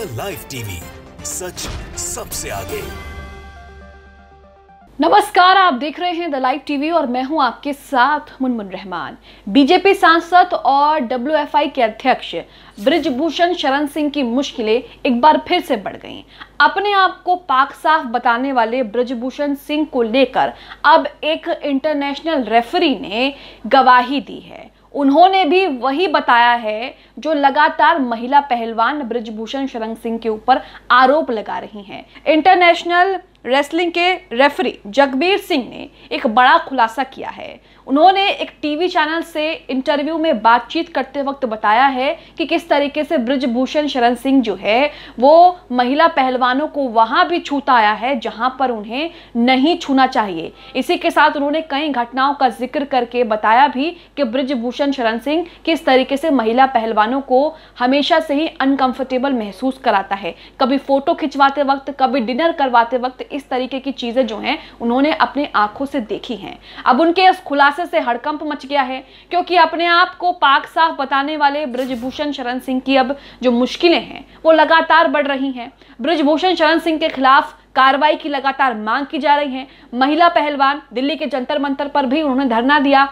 the live TV सच सबसे आगे नमस्कार आप देख रहे हैं द लाइव टीवी और मैं हूं आपके साथ मुनमुन रहमान बीजेपी सांसद और डब्ल्यूएफआई के अध्यक्ष ब्रिजभूषण शरण सिंह की मुश्किलें एक बार फिर से बढ़ गईं अपने आप को पाक साफ बताने वाले ब्रिजभूषण सिंह को लेकर अब एक इंटरनेशनल रेफरी ने गवाही दी है उन्होंने भी वही बताया है जो लगातार महिला पहलवान ब्रजभूषण शरण सिंह के ऊपर आरोप लगा रही हैं इंटरनेशनल रेसलिंग के रेफरी जगबीर सिंह ने एक बड़ा खुलासा किया है उन्होंने एक टीवी चैनल से इंटरव्यू में बातचीत करते वक्त बताया है कि किस तरीके से ब्रजभूषण शरण सिंह जो है वो महिला पहलवानों को वहाँ भी छूता आया है जहाँ पर उन्हें नहीं छूना चाहिए इसी के साथ उन्होंने कई घटनाओं का जिक्र करके बताया भी कि ब्रजभूषण शरण सिंह किस तरीके से महिला पहलवानों को हमेशा से ही अनकंफर्टेबल महसूस कराता है कभी फोटो खिंचवाते वक्त कभी डिनर करवाते वक्त इस तरीके की चीज़ें जो हैं उन्होंने अपने आंखों से देखी हैं अब उनके इस खुलासे से हड़कंप मच गया है क्योंकि अपने आप को पाक साफ बताने वाले ब्रजभूषण शरण सिंह की अब जो मुश्किलें हैं वो लगातार बढ़ रही हैं ब्रजभूषण शरण सिंह के खिलाफ कार्रवाई की लगातार मांग की जा रही है महिला पहलवान दिल्ली के जंतर मंतर पर भी उन्होंने धरना दिया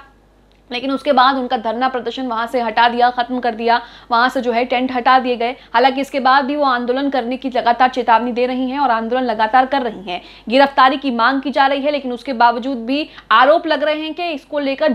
लेकिन उसके बाद उनका धरना प्रदर्शन वहाँ से हटा दिया ख़त्म कर दिया वहां से जो है टेंट हटा दिए गए हालांकि इसके बाद भी वो आंदोलन करने की लगातार चेतावनी दे रही हैं और आंदोलन लगातार कर रही हैं गिरफ्तारी की मांग की जा रही है लेकिन उसके बावजूद भी आरोप लग रहे हैं कि इसको लेकर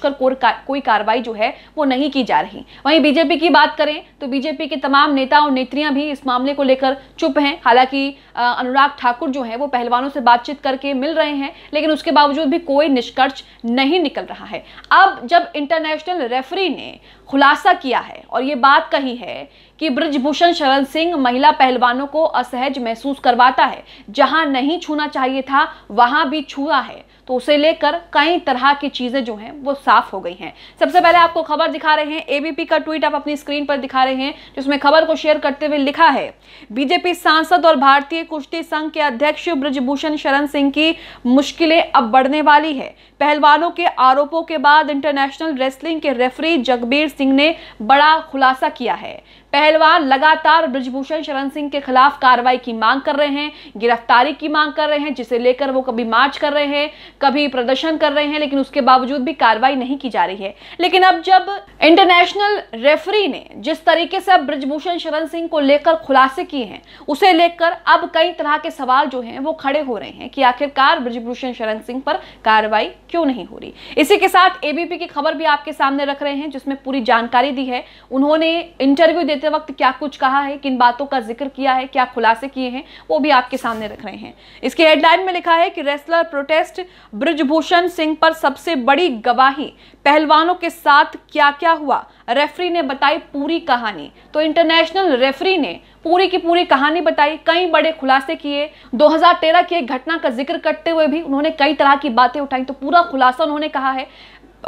कर कोई कार्रवाई जो है वो नहीं की जा रही वहीं बीजेपी की बात करें तो बीजेपी के तमाम नेता और नेत्रियां भी इस मामले को लेकर चुप हैं हालांकि अनुराग ठाकुर जो है वो पहलवानों से बातचीत करके मिल रहे हैं लेकिन उसके बावजूद भी कोई निष्कर्ष नहीं निकल रहा है अब अब जब इंटरनेशनल रेफरी ने खुलासा किया है और ये बात कही है कि ब्रजभूषण शरण सिंह महिला पहलवानों को असहज महसूस करवाता है जहां नहीं छूना चाहिए था वहां भी छुआ है तो उसे लेकर कई तरह की चीज़ें जो हैं वो साफ हो गई हैं सबसे पहले आपको खबर दिखा रहे हैं एबीपी का ट्वीट आप अपनी स्क्रीन पर दिखा रहे हैं जिसमें खबर को शेयर करते हुए लिखा है बीजेपी सांसद और भारतीय कुश्ती संघ के अध्यक्ष ब्रजभूषण शरण सिंह की मुश्किलें अब बढ़ने वाली है पहलवानों के आरोपों के बाद इंटरनेशनल रेसलिंग के रेफरी जगबीर सिंह ने बड़ा खुलासा किया है पहलवान लगातार ब्रजभूषण शरण सिंह के खिलाफ कार्रवाई की मांग कर रहे हैं गिरफ्तारी की मांग कर रहे हैं जिसे लेकर वो कभी मार्च कर रहे हैं कभी प्रदर्शन कर रहे हैं लेकिन उसके बावजूद भी कार्रवाई नहीं की जा रही है लेकिन अब जब इंटरनेशनल रेफरी ने जिस तरीके से अब ब्रजभूषण शरण सिंह को लेकर खुलासे किए हैं उसे लेकर अब कई तरह के सवाल जो हैं वो खड़े हो रहे हैं कि आखिरकार ब्रजभूषण शरण सिंह पर कार्रवाई क्यों नहीं हो रही इसी के साथ एबीपी की खबर भी आपके सामने रख रहे हैं जिसमें पूरी जानकारी दी है उन्होंने इंटरव्यू देते देते वक्त क्या कुछ कहा है किन बातों का जिक्र किया है क्या खुलासे किए हैं वो भी आपके सामने रख रहे हैं इसके हेडलाइन में लिखा है कि रेसलर प्रोटेस्ट ब्रजभूषण सिंह पर सबसे बड़ी गवाही पहलवानों के साथ क्या क्या हुआ रेफरी ने बताई पूरी कहानी तो इंटरनेशनल रेफरी ने पूरी की पूरी कहानी बताई कई बड़े खुलासे किए 2013 की एक घटना का जिक्र करते हुए भी उन्होंने कई तरह की बातें उठाई तो पूरा खुलासा उन्होंने कहा है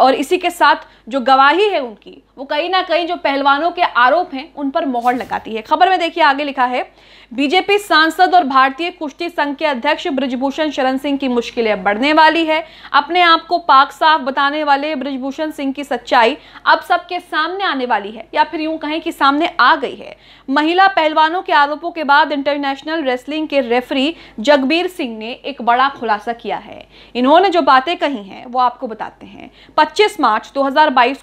और इसी के साथ जो गवाही है उनकी वो कहीं ना कहीं जो पहलवानों के आरोप हैं उन पर मोहर लगाती है खबर में देखिए आगे लिखा है बीजेपी सांसद और भारतीय कुश्ती संघ के अध्यक्ष ब्रजभूषण शरण सिंह की मुश्किलें बढ़ने वाली है अपने आप को पाक साफ बताने वाले ब्रजभूषण सिंह की सच्चाई अब सबके सामने आने वाली है या फिर यूं कहें कि सामने आ गई है महिला पहलवानों के आरोपों के बाद इंटरनेशनल रेसलिंग के रेफरी जगबीर सिंह ने एक बड़ा खुलासा किया है इन्होंने जो बातें कही हैं वो आपको बताते हैं पच्चीस मार्च दो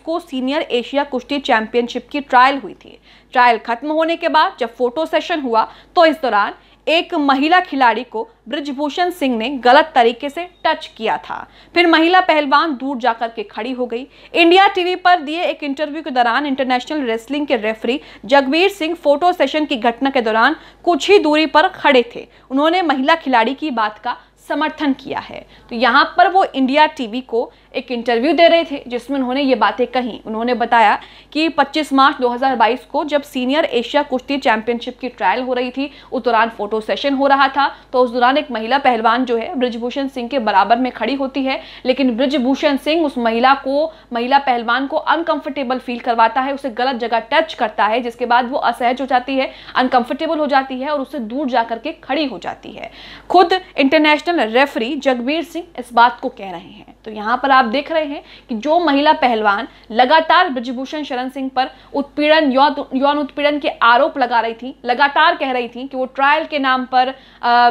को सीनियर एशिया कुश्ती चैंपियनशिप की ट्रायल हुई थी ट्रायल खत्म होने के बाद जब फोटो सेशन हुआ तो इस दौरान एक महिला खिलाड़ी को ब्रिजभूषण सिंह ने गलत तरीके से टच किया था फिर महिला पहलवान दूर जाकर के खड़ी हो गई इंडिया टीवी पर दिए एक इंटरव्यू के दौरान इंटरनेशनल रेसलिंग के referee Jagvir Singh photo session की घटना के दौरान कुछ ही दूरी पर खड़े थे उन्होंने महिला खिलाड़ी की बात का समर्थन किया है तो यहाँ पर वो इंडिया टीवी को एक इंटरव्यू दे रहे थे जिसमें उन्होंने ये बातें कही उन्होंने बताया कि 25 मार्च 2022 को जब सीनियर एशिया कुश्ती चैंपियनशिप की ट्रायल हो रही थी उस दौरान फोटो सेशन हो रहा था तो उस दौरान एक महिला पहलवान जो है ब्रजभूषण सिंह के बराबर में खड़ी होती है लेकिन ब्रिजभूषण सिंह उस महिला को महिला पहलवान को अनकंफर्टेबल फील करवाता है उसे गलत जगह टच करता है जिसके बाद वो असहज हो जाती है अनकंफर्टेबल हो जाती है और उससे दूर जा करके खड़ी हो जाती है खुद इंटरनेशनल रेफरी जगबीर सिंह इस बात को कह रहे हैं तो यहाँ पर आप देख रहे हैं कि जो महिला पहलवान लगातार ब्रजभूषण शरण सिंह पर उत्पीड़न यौन उत्पीड़न के आरोप लगा रही थी लगातार कह रही थी कि वो ट्रायल के नाम पर आ,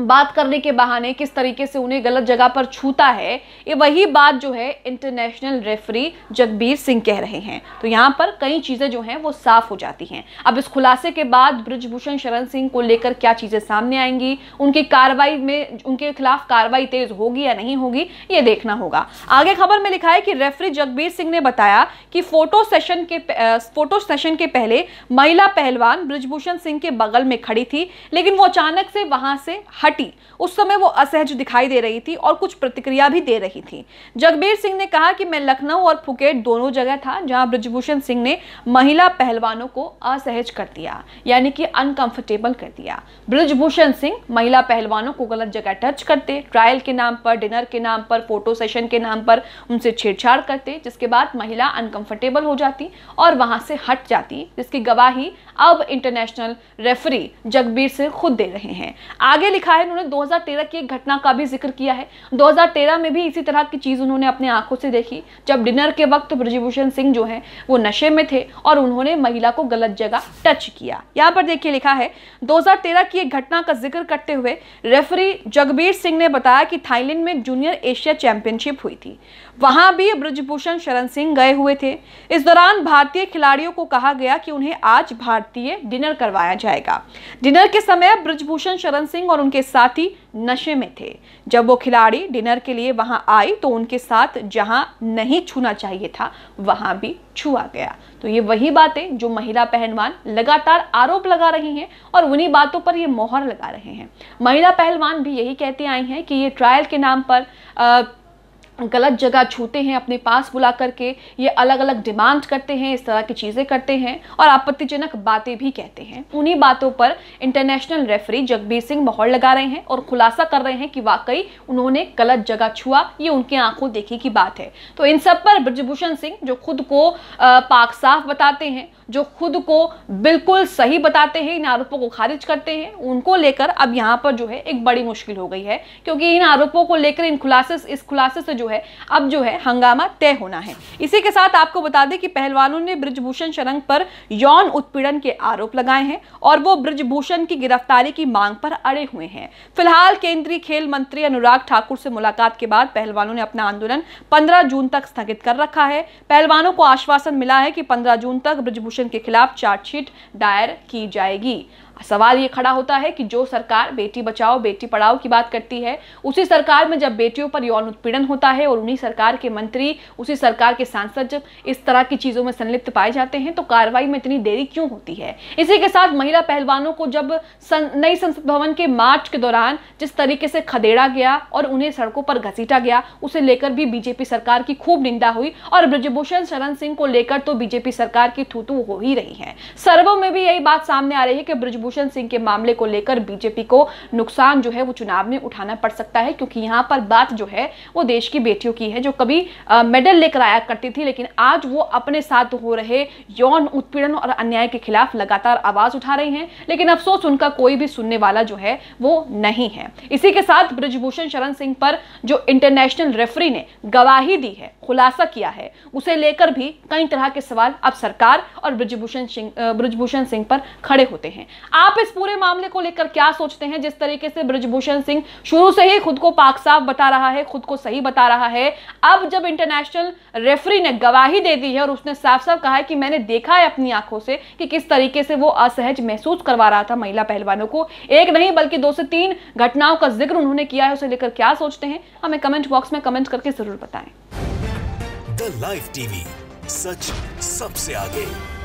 बात करने के बहाने किस तरीके से उन्हें गलत जगह पर छूता है ये वही बात जो है इंटरनेशनल रेफरी जगबीर सिंह कह रहे हैं तो यहाँ पर कई चीज़ें जो हैं वो साफ हो जाती हैं अब इस खुलासे के बाद ब्रजभूषण शरण सिंह को लेकर क्या चीज़ें सामने आएंगी उनकी कार्रवाई में उनके खिलाफ कार्रवाई तेज होगी या नहीं होगी ये देखना होगा आगे खबर में लिखा है कि रेफरी जगबीर सिंह ने बताया कि फोटो सेशन के फोटो सेशन के पहले महिला पहलवान ब्रजभूषण सिंह के बगल में खड़ी थी लेकिन वो अचानक से वहाँ से हटी उस समय वो असहज दिखाई दे रही थी और कुछ प्रतिक्रिया भी दे रही थी जगबीर सिंह ने कहा कि मैं लखनऊ और फुकेट दोनों जगह था जहां ब्रजभूषण सिंह ने महिला पहलवानों को असहज कर दिया यानी कि अनकंफर्टेबल कर दिया ब्रजभूषण सिंह महिला पहलवानों को गलत जगह टच करते ट्रायल के नाम पर डिनर के नाम पर फोटो सेशन के नाम पर उनसे छेड़छाड़ करते जिसके बाद महिला अनकंफर्टेबल हो जाती और वहां से हट जाती जिसकी गवाही अब इंटरनेशनल रेफरी जगबीर सिंह खुद दे रहे हैं आगे लिखा है उन्होंने 2013 की एक घटना का भी जिक्र किया है 2013 में भी इसी तरह की चीज़ उन्होंने अपने आंखों से देखी जब डिनर के वक्त ब्रजभूषण सिंह जो है वो नशे में थे और उन्होंने महिला को गलत जगह टच किया यहाँ पर देखिए लिखा है दो की एक घटना का जिक्र करते हुए रेफरी जगबीर सिंह ने बताया कि थाईलैंड में जूनियर एशिया चैंपियनशिप हुई थी वहां भी ब्रजभूषण शरण सिंह गए हुए थे इस दौरान भारतीय खिलाड़ियों को कहा गया कि उन्हें आज भारतीय डिनर करवाया जाएगा डिनर के समय ब्रजभूषण शरण सिंह और उनके साथी नशे में थे जब वो खिलाड़ी डिनर के लिए वहां आई तो उनके साथ जहां नहीं छूना चाहिए था वहां भी छुआ गया तो ये वही बातें जो महिला पहलवान लगातार आरोप लगा रही हैं और उन्हीं बातों पर ये मोहर लगा रहे हैं महिला पहलवान भी यही कहते आई हैं कि ये ट्रायल के नाम पर आ, गलत जगह छूते हैं अपने पास बुला करके ये अलग अलग डिमांड करते हैं इस तरह की चीज़ें करते हैं और आपत्तिजनक बातें भी कहते हैं उन्हीं बातों पर इंटरनेशनल रेफरी जगबीर सिंह मोहर लगा रहे हैं और खुलासा कर रहे हैं कि वाकई उन्होंने गलत जगह छुआ ये उनकी आंखों देखी की बात है तो इन सब पर ब्रजभूषण सिंह जो खुद को पाक साफ बताते हैं जो खुद को बिल्कुल सही बताते हैं इन आरोपों को खारिज करते हैं उनको लेकर अब यहाँ पर जो है एक बड़ी मुश्किल हो गई है क्योंकि इन आरोपों को लेकर इन खुलासे इस खुलासे से जो है अब जो है हंगामा तय होना है इसी के साथ आपको बता दें कि पहलवानों ने ब्रजभूषण शरंग पर यौन उत्पीड़न के आरोप लगाए हैं और वो ब्रजभूषण की गिरफ्तारी की मांग पर अड़े हुए हैं फिलहाल केंद्रीय खेल मंत्री अनुराग ठाकुर से मुलाकात के बाद पहलवानों ने अपना आंदोलन पंद्रह जून तक स्थगित कर रखा है पहलवानों को आश्वासन मिला है कि पंद्रह जून तक ब्रजभूषण भूषण के खिलाफ चार्जशीट दायर की जाएगी सवाल ये खड़ा होता है कि जो सरकार बेटी बचाओ बेटी पढ़ाओ की बात करती है उसी सरकार में जब बेटियों पर यौन उत्पीड़न होता है और उन्हीं सरकार के मंत्री उसी सरकार के सांसद जब इस तरह की चीज़ों में संलिप्त पाए जाते हैं तो कार्रवाई में इतनी देरी क्यों होती है इसी के साथ महिला पहलवानों को जब सं, नई संसद भवन के मार्च के दौरान जिस तरीके से खदेड़ा गया और उन्हें सड़कों पर घसीटा गया उसे लेकर भी बीजेपी सरकार की खूब निंदा हुई और ब्रजभूषण शरण सिंह को लेकर तो बीजेपी सरकार की थूतू हो ही रही है सर्वों में भी यही बात सामने आ रही है कि ब्रजभूषण कुलभूषण सिंह के मामले को लेकर बीजेपी को नुकसान जो है वो चुनाव में उठाना पड़ सकता है क्योंकि यहाँ पर बात जो है वो देश की बेटियों की है जो कभी मेडल लेकर आया करती थी लेकिन आज वो अपने साथ हो रहे यौन उत्पीड़न और अन्याय के खिलाफ लगातार आवाज उठा रही हैं लेकिन अफसोस उनका कोई भी सुनने वाला जो है वो नहीं है इसी के साथ ब्रजभूषण शरण सिंह पर जो इंटरनेशनल रेफरी ने गवाही दी है खुलासा किया है उसे लेकर भी कई तरह के सवाल अब सरकार और ब्रजभूषण सिंह ब्रजभूषण सिंह पर खड़े होते हैं आप इस पूरे मामले को लेकर क्या सोचते हैं जिस तरीके से ब्रजभूषण सिंह शुरू से ही खुद को पाक साफ बता रहा है खुद को सही बता रहा है अब जब इंटरनेशनल रेफरी ने गवाही दे दी है और उसने साफ साफ कहा है कि मैंने देखा है अपनी आंखों से कि किस तरीके से वो असहज महसूस करवा रहा था महिला पहलवानों को एक नहीं बल्कि दो से तीन घटनाओं का जिक्र उन्होंने किया है उसे लेकर क्या सोचते हैं हमें कमेंट बॉक्स में कमेंट करके जरूर बताएं द लाइव टीवी सच सबसे आगे